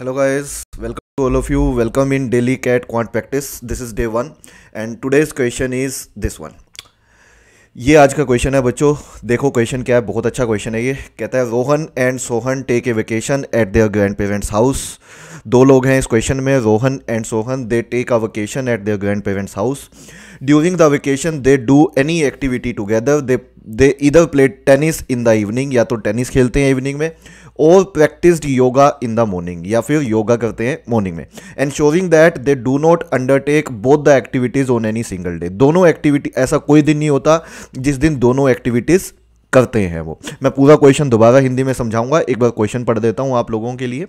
Hello guys welcome to all of you welcome in daily CAT quant practice this is day one and today's question is this one ये आज का question है बच्चों देखो question क्या है बहुत अच्छा क्वेश्चन है ये कहता है Rohan and Sohan take a vacation at their grandparents house दो लोग हैं इस क्वेश्चन में Rohan and Sohan they take a vacation at their grandparents house during the vacation they do any activity together they they either play tennis in the evening या तो tennis खेलते हैं evening में और practice yoga in the morning या फिर योगा करते हैं मॉर्निंग में ensuring that they do not undertake both the activities on any single day दोनों एक्टिविटी ऐसा कोई दिन नहीं होता जिस दिन दोनों एक्टिविटीज़ करते हैं वो मैं पूरा क्वेश्चन दोबारा हिंदी में समझाऊंगा एक बार क्वेश्चन पढ़ देता हूं आप लोगों के लिए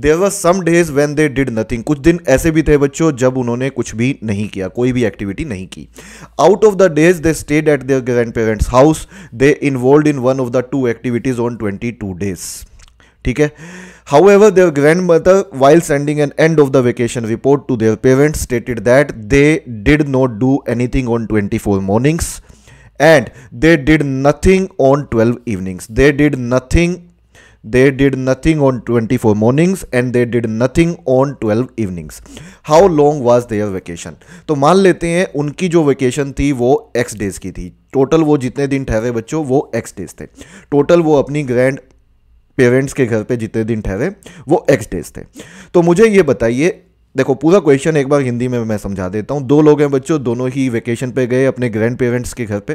there were some days when they did nothing कुछ दिन ऐसे भी थे बच्चों जब उन्होंने कुछ भी नहीं किया कोई भी एक्टिविटी नहीं की out of the days they stayed at their grandparents house they involve in one of the two activities on twenty two days ठीक है however their grandmother while sending an end of the vacation report to their parents stated that they did not do anything on twenty four mornings and they did nothing on twelve evenings they did nothing They did nothing on 24 mornings and they did nothing on 12 evenings. How long was their vacation? तो मान लेते हैं उनकी जो vacation थी वो x days की थी टोटल वो जितने दिन ठहरे बच्चों वो एक्स डेज थे टोटल वो अपनी ग्रैंड पेरेंट्स के घर पे जितने दिन ठहरे वो एक्स डेज थे तो मुझे ये बताइए देखो पूरा क्वेश्चन एक बार हिंदी में मैं समझा देता हूँ दो लोग हैं बच्चों दोनों ही वेकेशन पे गए अपने ग्रैंड पेरेंट्स के घर पे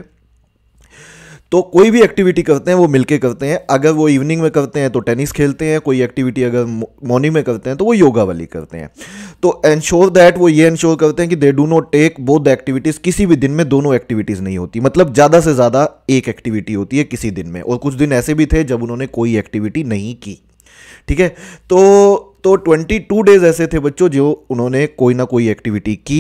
तो कोई भी एक्टिविटी करते हैं वो मिलके करते हैं अगर वो इवनिंग में करते हैं तो टेनिस खेलते हैं कोई एक्टिविटी अगर मॉर्निंग में करते हैं तो वो योगा वाली करते हैं तो एंश्योर दैट वो ये इन्श्योर करते हैं कि they do not take both activities किसी भी दिन में दोनों एक्टिविटीज़ नहीं होती मतलब ज़्यादा से ज़्यादा एक एक्टिविटी होती है किसी दिन में और कुछ दिन ऐसे भी थे जब उन्होंने कोई एक्टिविटी नहीं की ठीक है तो तो 22 डेज ऐसे थे बच्चों जो उन्होंने कोई ना कोई एक्टिविटी की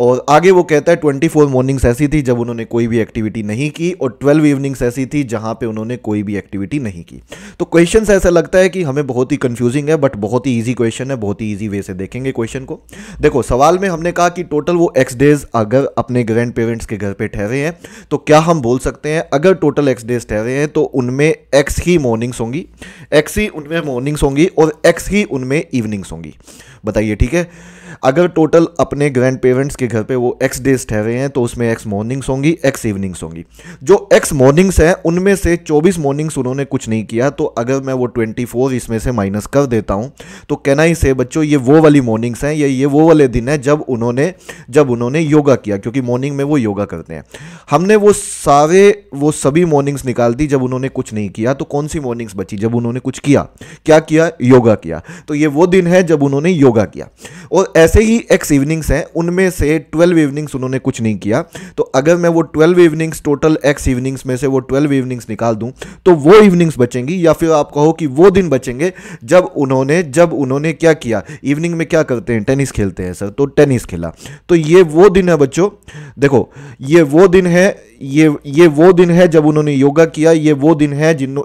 और आगे वो कहता है ट्वेंटी फोर मॉर्निंग्स ऐसी थी जब उन्होंने कोई भी एक्टिविटी नहीं की और ट्वेल्व इवनिंग्स ऐसी थी जहाँ पे उन्होंने कोई भी एक्टिविटी नहीं की तो क्वेश्चन ऐसा लगता है कि हमें बहुत ही कन्फ्यूजिंग है बट बहुत ही ईजी क्वेश्चन है बहुत ही ईजी वे से देखेंगे क्वेश्चन को देखो सवाल में हमने कहा कि टोटल वो एक्स डेज अगर अपने ग्रैंड पेरेंट्स के घर पर ठहरे हैं तो क्या हम बोल सकते हैं अगर टोटल एक्स डेज ठहरे हैं तो उनमें एक्स ही मॉर्निंग्स होंगी एक्स ही उनमें मॉर्निंग्स होंगी और एक्स ही उनमें इवनिंग्स होंगी बताइए ठीक है अगर टोटल अपने ग्रैंड पेरेंट्स के घर पे वो एक्स डेज ठहरे हैं तो उसमें एक्स मॉर्निंग्स होंगी एक्स इवनिंग्स होंगी जो एक्स मॉर्निंग्स हैं उनमें से चौबीस मॉर्निंग्स उन्होंने कुछ नहीं किया तो अगर मैं वो ट्वेंटी फोर इसमें से माइनस कर देता हूँ तो कहना ही से बच्चों ये वो वाली मॉर्निंग्स हैं या ये वो वाले दिन हैं जब उन्होंने जब उन्होंने योगा किया क्योंकि मॉर्निंग में वो योगा करते हैं हमने वो सारे वो सभी मॉर्निंग्स निकाल दी जब उन्होंने कुछ नहीं किया तो कौन सी मॉर्निंग्स बची जब उन्होंने कुछ किया क्या किया योगा किया तो ये वो दिन है जब उन्होंने योगा किया और ऐसे ही एक्स इवनिंग्स हैं उनमें से ट्वेल्व इवनिंग्स उन्होंने कुछ नहीं किया तो अगर मैं वो twelve evenings total x evenings में से वो ट्वेल्व इवनिंग्स निकाल दूँ तो वो इवनिंग्स बचेंगी या फिर आप कहो कि वो दिन बचेंगे जब उन्होंने जब उन्होंने क्या किया इवनिंग में क्या करते हैं टेनिस खेलते हैं सर तो टेनिस खेला तो ये वो दिन है बच्चों देखो ये वो दिन है ये ये वो दिन है जब उन्होंने योगा किया ये वो दिन है जिन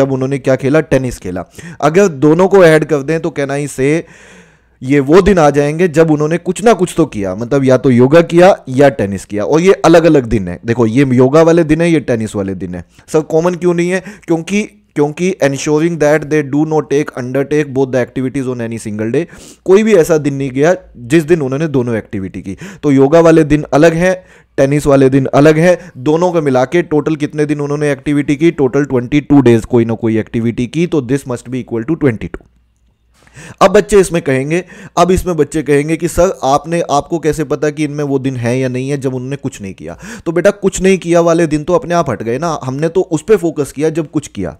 जब उन्होंने क्या खेला टेनिस खेला अगर दोनों को ऐड कर दें तो कैन आई से ये वो दिन आ जाएंगे जब उन्होंने कुछ ना कुछ तो किया मतलब या तो योगा किया या टेनिस किया और ये अलग अलग दिन है देखो ये योगा वाले दिन है ये टेनिस वाले दिन है सब कॉमन क्यों नहीं है क्योंकि क्योंकि ensuring that they do not take undertake both the activities on any single day कोई भी ऐसा दिन नहीं गया जिस दिन उन्होंने दोनों एक्टिविटी की तो योगा वाले दिन अलग हैं टेनिस वाले दिन अलग है दोनों को मिला के टोटल कितने दिन उन्होंने एक्टिविटी की टोटल टू डेज कोई ना कोई एक्टिविटी की तो this must be equal to two अब बच्चे इसमें कहेंगे अब इसमें बच्चे कहेंगे कि सर आपने आपको कैसे पता कि इनमें वो दिन है या नहीं है जब उन्होंने कुछ नहीं किया तो बेटा कुछ नहीं किया वाले दिन तो अपने आप हट गए ना हमने तो उस पर फोकस किया जब कुछ किया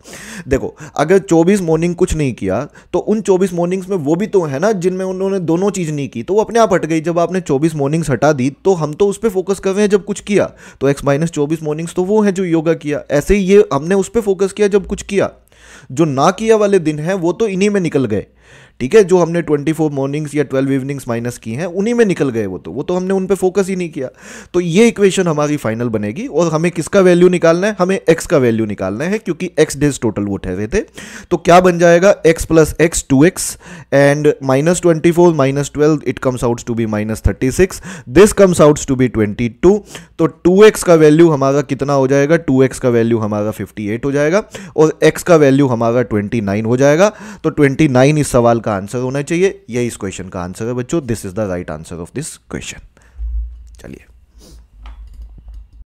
देखो अगर चौबीस मॉर्निंग कुछ नहीं किया तो उन चौबीस मॉर्निंग्स में वो भी तो है ना जिनमें उन्होंने दोनों चीज़ नहीं की तो वो अपने आप हट गई जब आपने चौबीस मॉर्निंग्स हटा दी तो हम तो उस पर फोकस कर रहे हैं जब कुछ किया तो एक्स माइनस चौबीस मॉर्निंग्स तो वो है जो योगा किया ऐसे ही ये हमने उस पर फोकस किया जब कुछ किया जो ना किया वाले दिन हैं वो तो इन्हीं में निकल गए ठीक है जो हमने 24 मॉर्निंग्स या 12 इवनिंग्स माइनस की हैं उन्हीं में निकल गए वो तो वो तो हमने उन पर फोकस ही नहीं किया तो ये इक्वेशन हमारी फाइनल बनेगी और हमें किसका वैल्यू निकालना है हमें एक्स का वैल्यू निकालना है क्योंकि एक्स डेज टोटल वो ठहरे थे तो क्या बन जाएगा x plus x two x and minus twenty four minus twelve it comes outs to be minus thirty six this comes outs to be twenty two तो टू एक्स का value हमारा कितना हो जाएगा टू एक्स का value हमारा fifty eight हो जाएगा और एक्स का वैल्यू वैल्यू हमारा 29 हो जाएगा तो 29 इस सवाल का आंसर होना चाहिए यही इस क्वेश्चन का आंसर है बच्चों this is the right answer of this question चलिए